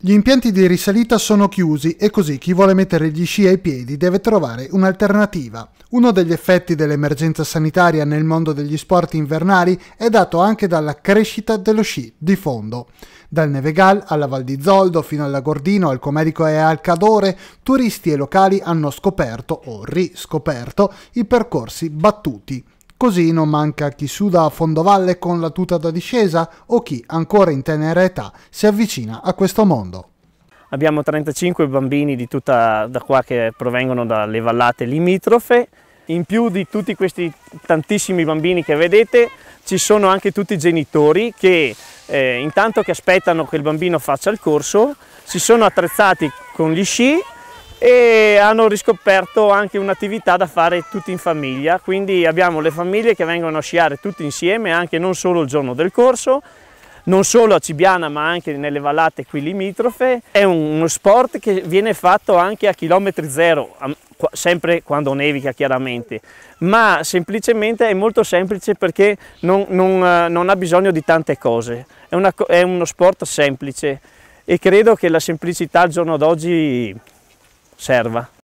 Gli impianti di risalita sono chiusi e così chi vuole mettere gli sci ai piedi deve trovare un'alternativa. Uno degli effetti dell'emergenza sanitaria nel mondo degli sport invernali è dato anche dalla crescita dello sci di fondo. Dal Nevegal alla Val di Zoldo fino alla Gordino, al Comerico e al Cadore, turisti e locali hanno scoperto o riscoperto i percorsi battuti Così non manca chi suda a fondovalle con la tuta da discesa o chi, ancora in tenera età, si avvicina a questo mondo. Abbiamo 35 bambini di tutta da qua che provengono dalle vallate limitrofe. In più di tutti questi tantissimi bambini che vedete, ci sono anche tutti i genitori che eh, intanto che aspettano che il bambino faccia il corso, si sono attrezzati con gli sci e hanno riscoperto anche un'attività da fare tutti in famiglia, quindi abbiamo le famiglie che vengono a sciare tutti insieme, anche non solo il giorno del corso, non solo a Cibiana ma anche nelle vallate qui limitrofe. È uno sport che viene fatto anche a chilometri zero, sempre quando nevica chiaramente, ma semplicemente è molto semplice perché non, non, eh, non ha bisogno di tante cose, è, una, è uno sport semplice e credo che la semplicità al giorno d'oggi serva